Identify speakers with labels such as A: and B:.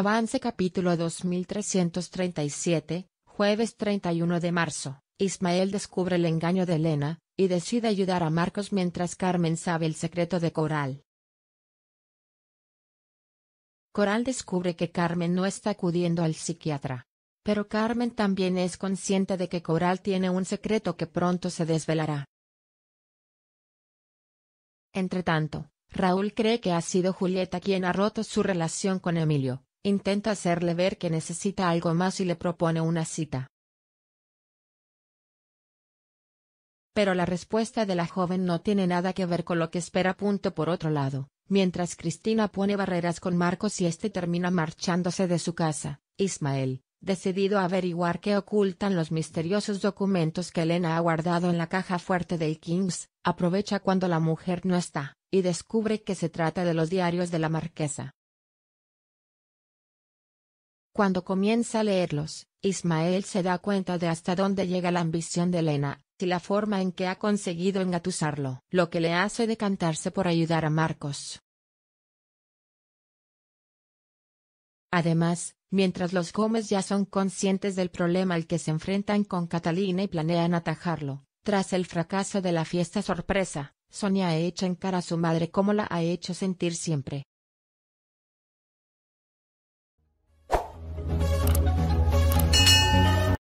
A: Avance capítulo 2337, jueves 31 de marzo. Ismael descubre el engaño de Elena, y decide ayudar a Marcos mientras Carmen sabe el secreto de Coral. Coral descubre que Carmen no está acudiendo al psiquiatra. Pero Carmen también es consciente de que Coral tiene un secreto que pronto se desvelará. Entretanto, Raúl cree que ha sido Julieta quien ha roto su relación con Emilio, Intenta hacerle ver que necesita algo más y le propone una cita. Pero la respuesta de la joven no tiene nada que ver con lo que espera. Punto por otro lado, mientras Cristina pone barreras con Marcos y este termina marchándose de su casa, Ismael, decidido a averiguar qué ocultan los misteriosos documentos que Elena ha guardado en la caja fuerte del Kings, aprovecha cuando la mujer no está, y descubre que se trata de los diarios de la marquesa. Cuando comienza a leerlos, Ismael se da cuenta de hasta dónde llega la ambición de Elena, y la forma en que ha conseguido engatusarlo, lo que le hace decantarse por ayudar a Marcos. Además, mientras los Gómez ya son conscientes del problema al que se enfrentan con Catalina y planean atajarlo, tras el fracaso de la fiesta sorpresa, Sonia echa en cara a su madre como la ha hecho sentir siempre,